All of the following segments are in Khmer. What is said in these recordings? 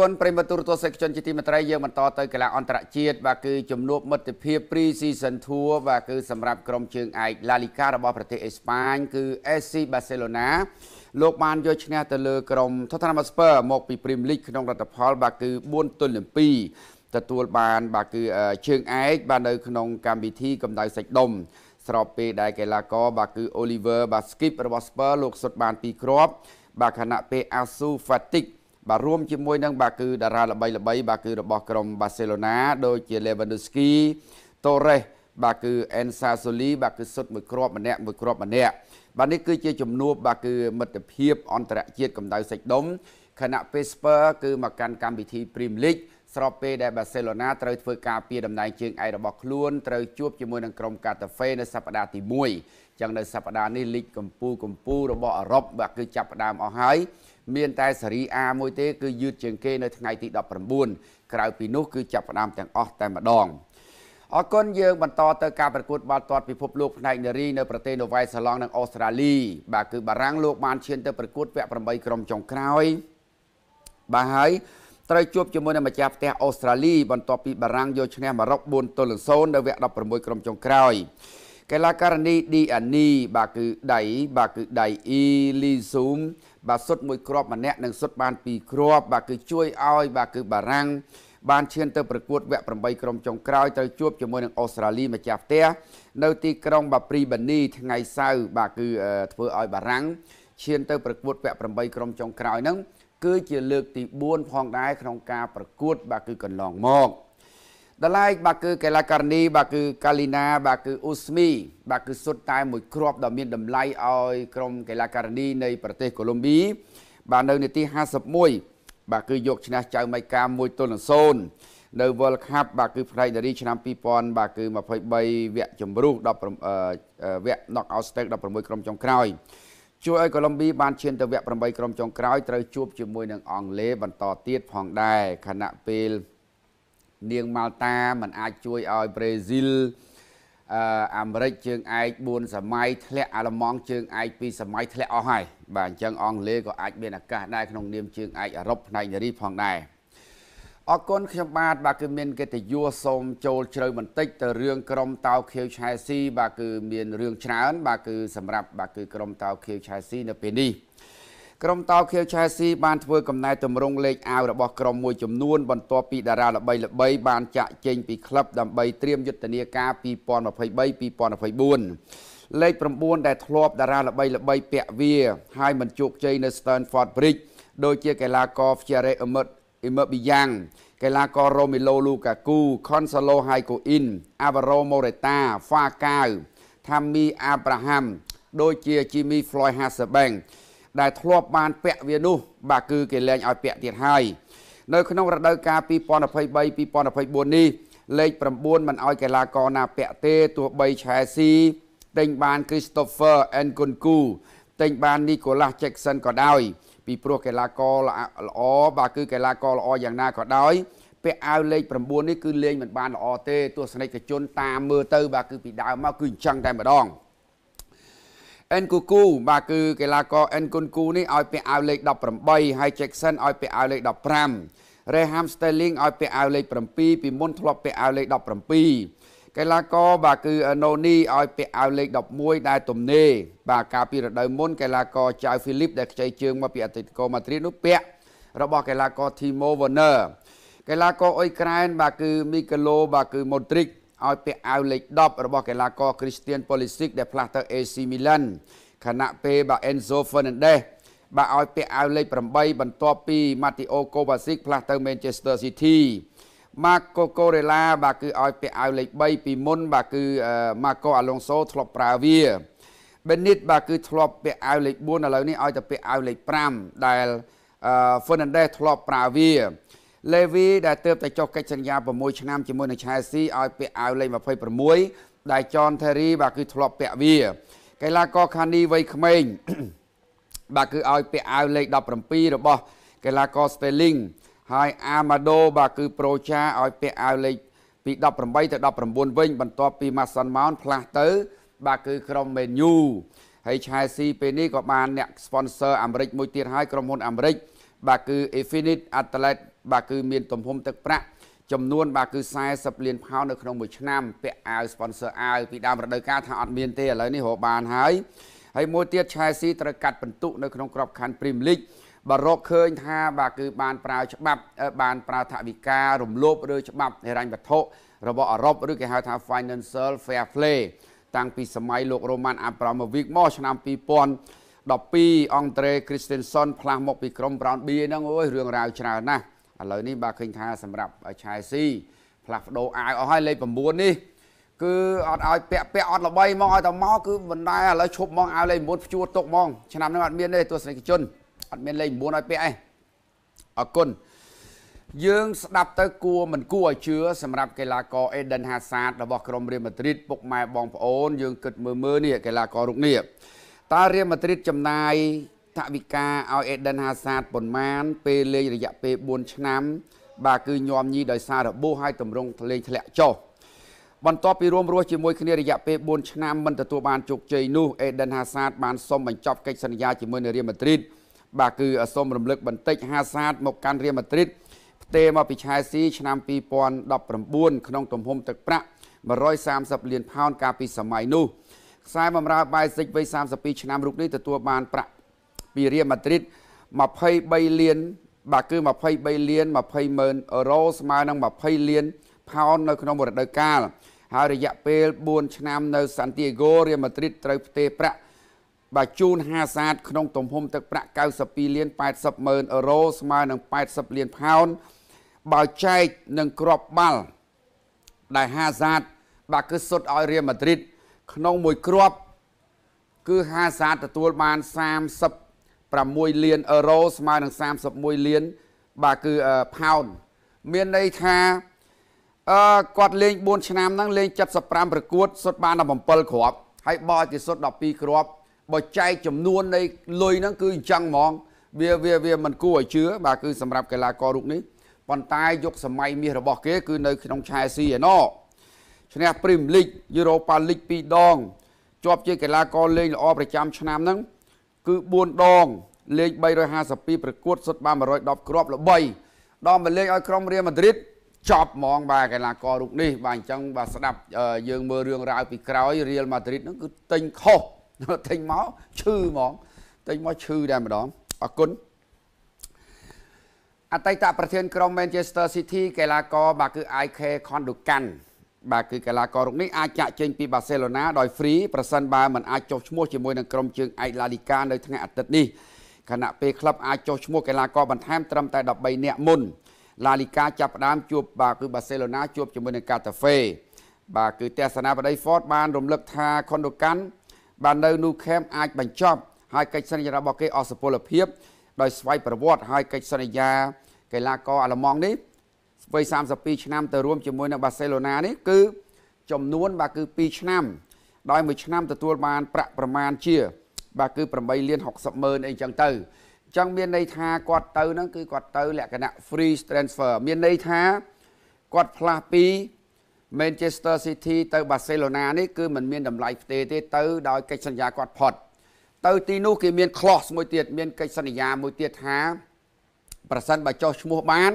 គុណប្រិមត្តទូរទស្សនិកជនជាទីមេត្រីយើងបន្តទៅកីឡាអន្តរជាតិបាទគឺជំនួបមិត្តភាព Pre Season Tour បាទគឺសម្រាប់ក្រុមជើងឯក La Liga របស់ប្រទេសអេស្ប៉ាញគឺ SC Barcelona លោកបានយកឈ្នះទៅលើក្រុម Tottenham Hotspur មកពី Premier League ក្នុងលទ្ធផលបាទគឺ4ទល់នឹង2ទទួលបានបាទគឺជើងឯកបាទនៅក្នុងកម្មវិធីកម្ដៅសាច់ដុំស្របពេលដែលកីឡាករបាទគឺ Oliver បាទ Skip របស់ Spurs លោកសុតបាន2គ្រាប់បាទខណៈពេល Ansu Fati បាទរួមជាមួយនឹងបាទគឺតារាល្បីល្បីបាទគឺរបស់ក្រុមបាសេឡូណា ដូចជា Lewandowski Torres បាទគឺ Ensa Soli បាទគឺសុទ្ធមួយគ្រាប់ម្នាក់មួយគ្រាប់ម្នាក់បាទនេះគឺជាជំនួបបាទគឺមិត្តភាព អន្តរជាតិកម្ដៅសាច់ដុំខណៈពេល Spurs គឺមកកាន់កម្មវិធី Premier League ស្របពេលដែលបាសេឡូណាត្រូវធ្វើការពីតំណែងជើងឯករបស់ខ្លួនត្រូវជួបជាមួយនឹងក្រុមកាតាហ្វេនៅសប្តាហ៍ទី1ចឹងនៅសប្តាហ៍នេះលីកកម្ពុជាកម្ពុជារបស់អឺរ៉ុបបាទគឺចាប់ផ្ដើមអស់ហើយមានតែសេរី A មួយទេគឺយឺតជាងគេនៅថ្ងៃទី19ក្រៅពីនោះ គឺចាប់ផ្ដើមទាំងអស់តែម្ដងអរគុណយើងបន្តទៅការប្រកួតបាល់ទាត់ពិភពលោកផ្នែកនារីនៅប្រទេសនូវែលសេឡង់និងអូស្ត្រាលី បាទគឺបារាំងលោកបានឈានទៅប្រកួតវគ្គ8ក្រុមចុងក្រោយបាទហើយត្រូវជួបជាមួយនឹងម្ចាស់ផ្ទះអូស្ត្រាលីបន្ទាប់ពីបារាំងយកឈ្នះម៉ារ៉ុក4ទល់នឹង0នៅវគ្គ16ក្រុមចុងក្រោយកីឡាករនីឌីអានីបាទគឺដៃបាទគឺដៃអ៊ីលីស៊ូមបាទសុទ្ធមួយគ្រាប់ម្នាក់និងសុទ្ធបានពីរគ្រាប់បាទគឺជួយឲ្យ បាទគឺបារាំងបានឈានទៅប្រកួតវគ្គ8ក្រុមចុងក្រោយត្រូវជួបជាមួយនឹងអូស្ត្រាលីម្ចាស់ផ្ទះនៅទីក្រុងបាព្រីបានីថ្ងៃសៅរ៍បាទគឺធ្វើឲ្យបារាំងឈានទៅប្រកួតវគ្គ8ក្រុមចុងក្រោយហ្នឹងគឺជាលើកទី4ផងដែរក្នុងការប្រកួតបាទគឺកន្លងមកដល់ឡែកបាទគឺកីឡាករនី បាទគឺកាលីណា បាទគឺអ៊ូស្មី បាទគឺសុទ្ធតែមួយគ្រាប់ដ៏មាន តម្លៃឲ្យក្រុមកីឡាករនីនៃប្រទេសកូឡុំប៊ីបាទនៅនាទី51បាទគឺយកឈ្នះចៅម៉ៃកា1ទល់នឹង0នៅ World Cup បាទគឺផ្នែកនារី ឆ្នាំ2000បាទគឺ23វគ្គជម្រុះ10វគ្គ knockout stage 16ក្រុមចុងក្រោយ ជួយឲ្យកូឡុំប៊ីបានឈានទៅវគ្គ8ក្រុមចុងក្រោយត្រូវជួបជាមួយនឹងអង់គ្លេសបន្តទៀតផងដែរខណៈពេលនាងម៉ាល់តាมันអាចជួយឲ្យប្រេស៊ីលអឺអាមេរិកជើងឯក4សម័យធ្លាក់អាឡម៉ង់ជើងឯក2សម័យធ្លាក់អស់ហើយបាទអញ្ចឹងអង់គ្លេសក៏អាចមានឱកាសដែរក្នុងនាមជើងឯកអឺរ៉ុបផ្នែកនារីផងដែរអរគុណខ្ញុំបាទបាទគឺមានកិត្តិយសសូមចូលជ្រៅបន្តិចទៅរឿងក្រុមតៅខៀវឆែស៊ីបាទគឺមានរឿងច្រើន បាទគឺសម្រាប់បាទគឺក្រុមតៅខៀវឆែស៊ីនៅពេលនេះក្រុមតោខៀវឆែស៊ីបានធ្វើកំណែតម្រង់លេខអាវរបស់ក្រុមមួយចំនួនបន្ទាប់ពីតារាល្បីៗបានចាក់ចេញពីក្លឹបដើម្បីត្រៀមយុទ្ធនាការ2023-2024លេខ9ដែលធ្លាប់តារាល្បីៗពាក់វា ហើយមិនជោគជ័យនៅ Stanford Bridge ដូចជា កីឡាករ Fiore Emmet អ៊ីមឺប៊ីយ៉ាងកីឡាកររ៉ូមីឡូលូកាគូខុនសាឡូហៃកូអ៊ីនអាវ៉ារ៉ូម៉ូរ៉េតាហ្វាកាវថាមីអាប់រ៉ាហាំដូចជាជីមីហ្វ្លយហាសបាំងដែលធ្លាប់បានពាក់វានោះ បាទគឺគេលែងឲ្យពាក់ទៀតហើយនៅក្នុងរដូវកាល2023 2024នេះលេខ9មិនឲ្យកីឡាករណា ពាក់ទេទោះបីឆែស៊ីទិញបាន Christopher Nkunku ទិញបាន Nicolas Jackson ក៏ដោយពីព្រោះកីឡាករល្អបាទគឺ កីឡាករល្អយ៉ាងណាក៏ដោយពាក់អាវលេខ9នេះគឺលេងមិនបានល្អទេទស្សនិកជនតាមមើលទៅបាទគឺពីដើមមកគឺអញ្ចឹងតែម្ដងអិនគូគូបាទគឺកីឡាករអិនគុនគូនេះឲ្យពាក់អាវលេខ18ហើយ Jackson ឲ្យពាក់អាវលេខ15 Reham Sterling ឲ្យពាក់អាវលេខ7ពីមុនធ្លាប់ពាក់អាវលេខ17កីឡាករបាទគឺ Noni ឲ្យពាក់អាវលេខ11ដែលទំនេរបាទកាលពីរដូវមុនកីឡាករចៅ Philip ដែលខ្ចីជើងមកពីអតីតកូម៉ាឌ្រីដនោះពាក់របស់កីឡាករ Timo Werner កីឡាករអ៊ុយក្រែន បាទគឺ Mikelo បាទគឺ Modric ឲ្យពាក់អាវលេខ10របស់កីឡាករ Christian Pulisic ដែលផ្លាស់ទៅ AC Milan ខណៈពេលបាទ Enzo Fernandez បាទឲ្យពាក់អាវលេខ8បន្ទាប់ពី Matteo Kovacic ផ្លាស់ទៅ Manchester City Marco Corella បាទគឺឲ្យពាក់អាវលេខ3ពីមុន បាទគឺ Marco Alonso ធ្លាប់ប្រើវា Benit បាទគឺធ្លាប់ពាក់អាវលេខ4ឥឡូវនេះឲ្យទៅពាក់អាវលេខ5ដែល Fernandez ធ្លាប់ប្រើវាលេវីដែលទើបតែចុះកិច្ចសន្យា6ឆ្នាំជាមួយនឹងឆែស៊ីឲ្យពាក់អាវលេខ26ដែលចនថេរីបាទគឺ ធ្លាប់ពាក់វា កីឡាករខានីវ័យក្មេង បាទគឺឲ្យពាក់អាវលេខ17របស់កីឡាករ Sterling ហើយអាម៉ាដូបាទគឺប្រូចាឲ្យពាក់អាវលេខពី18ទៅ19វិញបន្ទាប់ពី Mason Mount ផ្លាស់ទៅ បាទគឺក្រុម Man U ហើយ Chelsea ពេលនេះក៏បានអ្នក sponsor អាមេរិកមួយទៀតហើយក្រុមហ៊ុនអាមេរិកបាទគឺ Infinite Athlete បាទគឺមានទំហំទឹកប្រាក់ចំនួនបាទគឺ40លានផោននៅក្នុងមួយឆ្នាំពាក់អាវ sponsor អាវពីដើមរដូវកាលថាអត់មានទេឥឡូវនេះរកបានហើយហើយមួយទៀត Chelsea ត្រូវកាត់ពិន្ទុនៅក្នុងក្របខ័ណ្ឌ Premier League បាទរកឃើញ ថាបាទគឺបានប្រើច្បាប់ បានប្រើថវិការរំលោភឬច្បាប់ហិរញ្ញវត្ថុរបស់អឺរ៉ុបឬគេហៅថា Financial Fair Play តាំងពីសម័យលោក Roman Abramovich មកឆ្នាំ2000 12អង់ត្រេគ្រីស្ទីនសុនផ្លាស់មកពីក្រុម Brown B ហ្នឹងអូយរឿងរ៉ាវច្រើនណាស់ឥឡូវនេះបាទឃើញថាសម្រាប់ឆែស៊ីផ្លាស់ប្ដូរអាវអស់ហើយលេខ9នេះគឺអត់ឲ្យពាក់ពាក់អត់ល្បីហ្មងឲ្យតែមកគឺមិនដែរឥឡូវឈប់ហ្មងអាវលេខ9ភ្ជួរទុកហ្មងឆ្នាំនេះអត់មានទេទស្សនិកជនអត់មានលេខ9ឲ្យពាក់ឯងអរគុណយើង ស្ដាប់ទៅគួរមិនគួរឲ្យជឿសម្រាប់កីឡាករ Eden Hazard របស់ក្រុម Real Madrid ពុកម៉ែបងប្អូនយើងគិតមើលមើលនេះកីឡាកររូបនេះតើរៀលម៉ាឌ្រីតចំណាយថវិកាឲ្យអេដិនហាសាតប៉ុន្មាន ពេលលេងរយៈពេល4ឆ្នាំ បាទគឺញោមញីដោយសាររបួសហើយតម្រង់លេងធ្លាក់ចុះបន្ទាប់ពីរួមរស់ជាមួយគ្នារយៈពេល4ឆ្នាំមិនទទួលបានជោគជ័យនោះអេដិនហាសាតបានសុំបញ្ចប់កិច្ចសន្យាជាមួយនឹងរៀលម៉ាឌ្រីតបាទគឺសូមរំលឹក បន្តិចហាសាតមកកាន់រៀលម៉ាឌ្រីតផ្ទេរមកពីឆែស៊ីឆ្នាំ2019ក្នុងទំហំទឹកប្រាក់130លានផោនកាលពីសម័យនោះ។ខ្សែបម្រើបាយសិចវ័យ32ឆ្នាំរូបនេះទទួលបាន ប្រាក់ពីរៀលម៉ាឌ្រីត23លាន បាទគឺ23លាន20ម៉ឺនអឺរ៉ូស្មើនឹង20លានផោននៅក្នុងរដូវកាលហើយរយៈពេល4ឆ្នាំនៅសាន់ទីអេហ្គោរៀលម៉ាឌ្រីតត្រូវផ្ទេរប្រាក់បាទជូន ហាសាតក្នុងទំហំទឹកប្រាក់92លាន80ម៉ឺនអឺរ៉ូស្មើនឹង80លានផោនបើចែកនឹងក្របបាល់ដែលហាសាតបាទគឺសុទ្ធឲ្យរៀលម៉ាឌ្រីតក្នុងមួយគ្រាប់គឺហាសាទទួលបាន36លានអឺរ៉ូស្មើនឹង31លានបាទគឺផោនមានន័យថាអឺគាត់លេង4ឆ្នាំហ្នឹងលេង75ប្រកួត សុទ្ធបាន17គ្រាប់ហើយបោះជាសុទ្ធ12គ្រាប់បើចែកចំនួននៃលុយហ្នឹងគឺអញ្ចឹងហ្មង វាវាវាមិនគួរឲ្យជឿបាទគឺសម្រាប់កីឡាកររូបនេះប៉ុន្តែយុគសម័យមាសរបស់គេ គឺនៅក្នុងឆែស៊ីឯណោះឈ្នះ Premier League Europa League 2ដងជាប់ជាកីឡាករលេង ល្អប្រចាំ ឆ្នាំហ្នឹងគឺ4ដង លេង352ប្រកួតសុទ្ធបាន110គ្រាប់ល្បីដល់មកលេងឲ្យក្រុមរៀលម៉ាឌ្រីតចប់ហ្មងបាទកីឡាកររូបនេះ បាទអញ្ចឹងបាទស្ដាប់យើងមើលរឿងរ៉ាវពីក្រោយរៀលម៉ាឌ្រីតហ្នឹងគឺទិញខុសទិញមកឈឺហ្មងទិញមកឈឺតែម្ដងអរគុណអតីតប្រធានក្រុម Manchester City កីឡាករបាទគឺ IK Kondogan បាទគឺកីឡាកររូបនេះអាចចាក់ចេញពីបាសេឡូណាដោយហ្វ្រីប្រសិនបើមិនអាចចុះឈ្មោះជាមួយនឹងក្រុមជើងឯកឡាលីកានៅថ្ងៃអាទិត្យនេះខណៈពេលក្លឹបអាចចុះឈ្មោះកីឡាករបន្ថែមត្រឹមតែ13នាក់មុនឡាលីកាចាប់ផ្ដើមជួបបាទគឺបាសេឡូណាជួបជាមួយនឹងកាតាហ្វេបាទគឺទស្សនាបដី Ford បានរំលឹកថាខុនដូកាន់បាននៅ Nou Camp អាចបញ្ចប់ហើយកិច្ចសន្យារបស់គេអសុពលភាពដោយស្វ័យប្រវត្តិហើយកិច្ចសន្យា កីឡាករអាល្លឺម៉ង់នេះវ័យ32ឆ្នាំទៅរួមជាមួយនៅបាសេឡូណានេះគឺ ចំនួនបាទគឺ2ឆ្នាំ ដោយមួយឆ្នាំទទួលបានប្រាក់ប្រមាណជាបាទគឺ8លាន60ម៉ឺនអីចឹងទៅអញ្ចឹងមានន័យថាគាត់ទៅហ្នឹងគឺគាត់ទៅ លក្ខណៈ free transfer មានន័យថាគាត់ផ្លាស់ពី Manchester City ទៅ Barcelona នេះគឺมันមានតម្លៃផ្ទេទេទៅដោយកិច្ចសន្យាគាត់ផុតទៅទីនោះគេមាន clause មួយទៀតមានកិច្ចសន្យា មួយទៀតថាប្រសិនបើចោះឈ្មោះបាន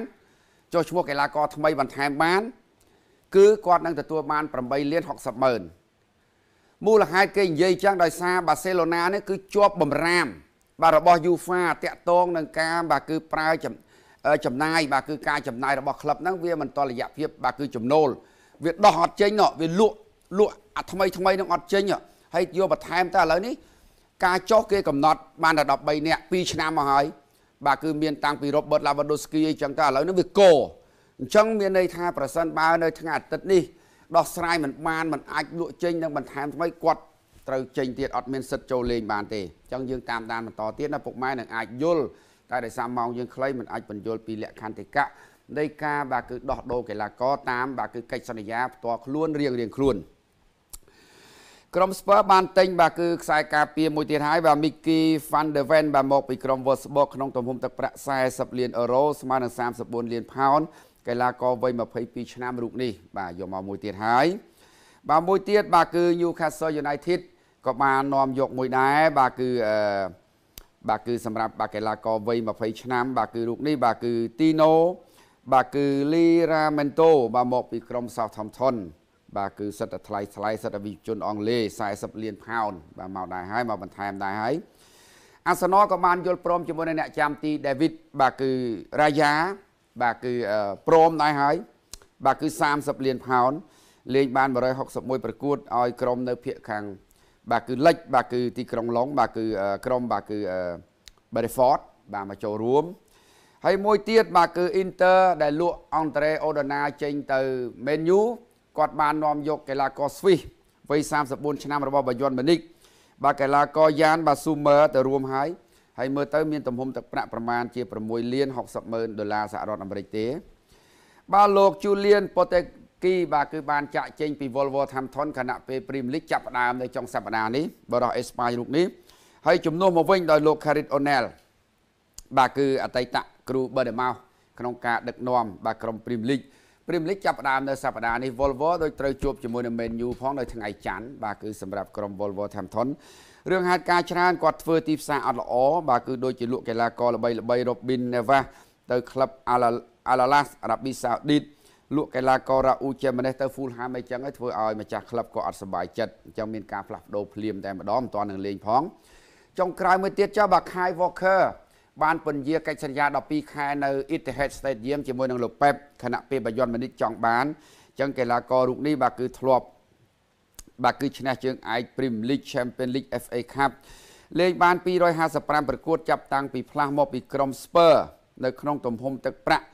ចុះឈ្មោះកីឡាករថ្មីបន្ថែមបាន គឺគាត់នឹងទទួលបាន8លាន60ម៉ឺនមូលហេតុគេនិយាយចឹងដោយសារបាសេឡូណានេះគឺជាប់បំរាមបាទរបស់ UEFA តាក់ទងនឹងការបាទគឺប្រើចំណាយបាទគឺការចំណាយរបស់ក្លឹបហ្នឹងវាមិនតរយៈភាពបាទគឺចំណូលវាដោះអត់ចេញវាលក់លក់អាថ្មីថ្មីនឹងអត់ចេញហើយយកបន្ថែមតែឥឡូវនេះការចុះគេកំណត់បានតែ13នាក់2ឆ្នាំមកហើយបាទគឺមានតាំងពី Robert Lewandowski អញ្ចឹងទៅឥឡូវនេះវាកោអញ្ចឹងមានន័យថាប្រសិនបើនៅថ្ងៃអាទិត្យនេះដោះស្រាយមិនបានមិនអាចលក់ចេញនិងបន្ថែមថ្មីគាត់ត្រូវចេញទៀតអត់មានសិទ្ធចូលលេងបានទេអញ្ចឹងយើងតាមដានបន្តទៀតណាពុកម៉ែនឹងអាចយល់តែដោយសារម៉ោងយើងខ្លីមិនអាចបញ្យល់ពីលក្ខន្តិកៈនៃការបាទគឺដោះដូរកីឡាករតាមបាទគឺកិច្ចសន្យាផ្ទាល់ខ្លួនរៀងៗខ្លួនក្រុម Spurs បានទិញបាទគឺខ្សែការពារមួយទៀតហើយ បាទ Mickey Van der Ven បាទមកពីក្រុម Wolfsburg ក្នុងទំហំទឹកប្រាក់40លានអឺរ៉ូស្មើនឹង34លានផោនកីឡាករវ័យ22ឆ្នាំរូបនេះបាទយកមកមួយទៀតហើយបាទមួយទៀតបាទគឺ Newcastle United ក៏បាននាំយកមួយដែរបាទគឺអឺបាទគឺសម្រាប់បាទកីឡាករវ័យ20ឆ្នាំ បាទគឺរូបនេះបាទគឺ Tino បាទគឺ Liramento បាទមក ពីក្រុម Southampton បាទគឺសិតតែថ្លៃថ្លៃសិតតែវិជនអង់គ្លេស40លានផោនបាទមកដែរហើយមកបន្ថែមដែរហើយអាសនក៏បានយល់ព្រមជាមួយនឹងអ្នកចាំទីដាវីតបាទគឺរាយ៉ាបាទគឺព្រមដែរហើយ បាទគឺ30លានផោនលេងបាន161ប្រកួតឲ្យក្រុមនៅភៀកខាងបាទគឺលិច បាទគឺទីក្រុងឡុងបាទគឺក្រុមបាទគឺ Brentford បាទមកចូលរួមហើយមួយទៀតបាទគឺ Inter ដែលលក់អង់ត្រេអូដូណាចេញទៅ Menu គាត់បាននាំយកកីឡាករស្វីសវ័យ34ឆ្នាំរបស់បាយ័នម៉ានិកបាទកីឡាករយ៉ាន បាស៊ូមឺទៅរួមហើយហើយមើលទៅ មានទំហំទឹកប្រាក់ប្រមាណជា6លាន60ម៉ឺនដុល្លារសហរដ្ឋអាមេរិកទេបាទលោក Julian Poteki បាទគឺបានចាក់ចេញពី Wolverhampton ខណៈពេល Premier League ចាប់ផ្ដើមនៅចុងសប្តាហ៍នេះបរិះអេស្ប៉ាញរូបនេះហើយជំនួសមកវិញដោយលោក Carrit O'Neill បាទគឺ អតីតគ្រូ Bournemouth ក្នុងការដឹកនាំបាទក្រុម Premier League ព្រីមលីកចាប់ផ្ដើមនៅសប្ដាហ៍នេះ Volvo ដូចត្រូវជួបជាមួយនឹង Man U ផងនៅថ្ងៃច័ន្ទបាទគឺសម្រាប់ក្រុម Volvo Hampton រឿងហេតុការច្រើនគាត់ធ្វើទីផ្សារអត់ល្អបាទគឺដូចជាលោកកីឡាករល្បីល្បី Robin Nevas ទៅក្លឹប Al Hilal អារ៉ាប៊ីសាអូឌីតលោកកីឡាកររ៉ាអ៊ូជាម្នេះទៅ Fulham អីចឹងហើយធ្វើឲ្យម្ចាស់ក្លឹបក៏អត់សប្បាយចិត្តអញ្ចឹងមានការផ្លាស់ប្ដូរភ្លាមតែម្ដងមិនទាន់នឹងលេងផងចុងក្រោយមួយទៀតចុះបាទ Kai Walker បានពន្យាកិច្ចសន្យា12ខែនៅ Etihad Stadium ជាមួយនឹងលោកប៉េបខណៈពេលបាយ័នមនិចចង់បានអញ្ចឹងកីឡាកររូបនេះបាទគឺធ្លាប់បាទគឺឈ្នះជើងឯក Premier League Champions League FA Cup លេងបាន255ប្រកួតចាប់តាំងពីផ្លាស់មកពីក្រុម Spur នៅក្នុងទំហំទឹកប្រាក់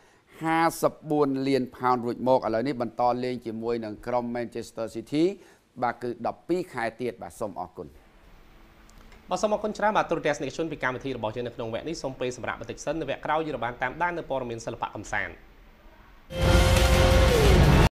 54លានផោនរួចមកឥឡូវនេះបន្តលេងជាមួយនឹងក្រុម Manchester City បាទគឺ12ខែទៀតបាទសូមអរគុណបាទសូមអរគុណច្រើនបាទទូរទស្សនិកជនពីកម្មវិធីរបស់យើងនៅក្នុងវគ្គនេះសូមពេលសម្រាប់បន្តិចសិននៅវគ្គក្រោយយើងបានតាមដាននៅព័ត៌មានសិល្បៈកំសាន្ត